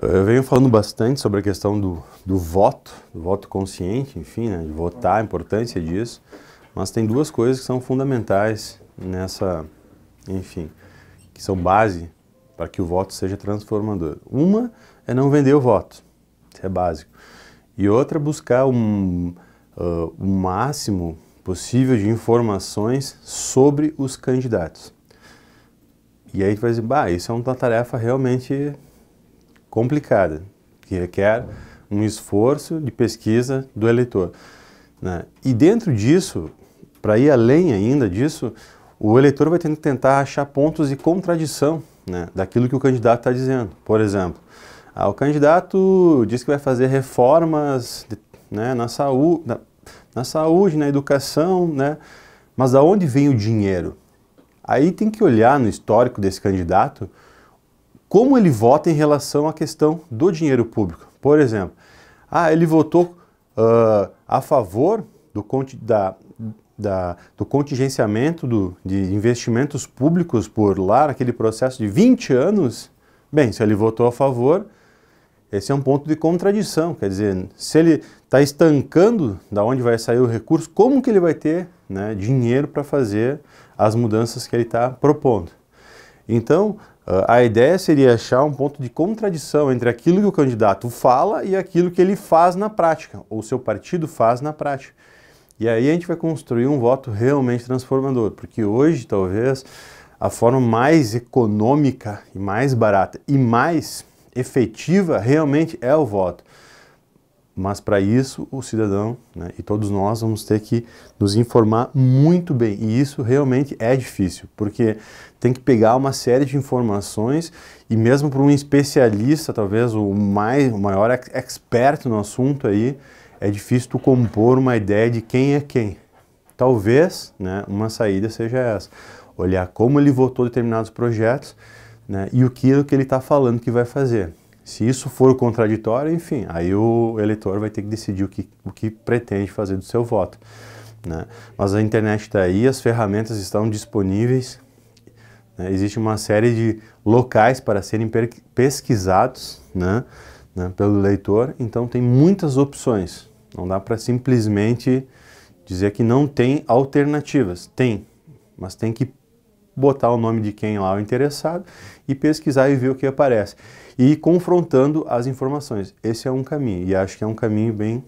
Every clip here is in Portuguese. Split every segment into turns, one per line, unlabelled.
Eu venho falando bastante sobre a questão do, do voto, do voto consciente, enfim, né, de votar, a importância disso, mas tem duas coisas que são fundamentais nessa, enfim, que são base para que o voto seja transformador. Uma é não vender o voto, isso é básico. E outra é buscar um, uh, o máximo possível de informações sobre os candidatos. E aí tu vai dizer, bah, isso é uma tarefa realmente complicada, que requer um esforço de pesquisa do eleitor. Né? E dentro disso, para ir além ainda disso, o eleitor vai tentar achar pontos de contradição né, daquilo que o candidato está dizendo. Por exemplo, ah, o candidato diz que vai fazer reformas né, na, saúde, na, na, saúde, na educação, né, mas onde vem o dinheiro? Aí tem que olhar no histórico desse candidato como ele vota em relação à questão do dinheiro público. Por exemplo, ah, ele votou uh, a favor do, da, da, do contingenciamento do, de investimentos públicos por lá, naquele processo de 20 anos. Bem, se ele votou a favor, esse é um ponto de contradição. Quer dizer, se ele está estancando da onde vai sair o recurso, como que ele vai ter né, dinheiro para fazer as mudanças que ele está propondo? Então, ah, a ideia seria achar um ponto de contradição entre aquilo que o candidato fala e aquilo que ele faz na prática, ou seu partido faz na prática. E aí a gente vai construir um voto realmente transformador, porque hoje talvez a forma mais econômica e mais barata e mais efetiva realmente é o voto. Mas para isso, o cidadão né, e todos nós vamos ter que nos informar muito bem. E isso realmente é difícil, porque tem que pegar uma série de informações e mesmo para um especialista, talvez o, mais, o maior experto no assunto aí, é difícil tu compor uma ideia de quem é quem. Talvez né, uma saída seja essa. Olhar como ele votou determinados projetos né, e o que ele está falando que vai fazer. Se isso for contraditório, enfim, aí o eleitor vai ter que decidir o que, o que pretende fazer do seu voto. Né? Mas a internet está aí, as ferramentas estão disponíveis, né? existe uma série de locais para serem pesquisados né? né? pelo leitor, então tem muitas opções. Não dá para simplesmente dizer que não tem alternativas. Tem, mas tem que botar o nome de quem lá é o interessado e pesquisar e ver o que aparece. E ir confrontando as informações. Esse é um caminho, e acho que é um caminho bem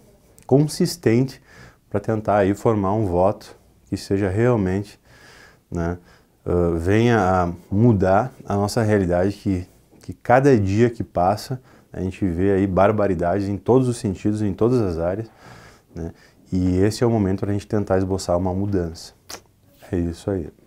consistente para tentar aí formar um voto que seja realmente, né, uh, venha a mudar a nossa realidade que, que cada dia que passa a gente vê aí barbaridades em todos os sentidos, em todas as áreas, né? E esse é o momento para a gente tentar esboçar uma mudança. É isso aí.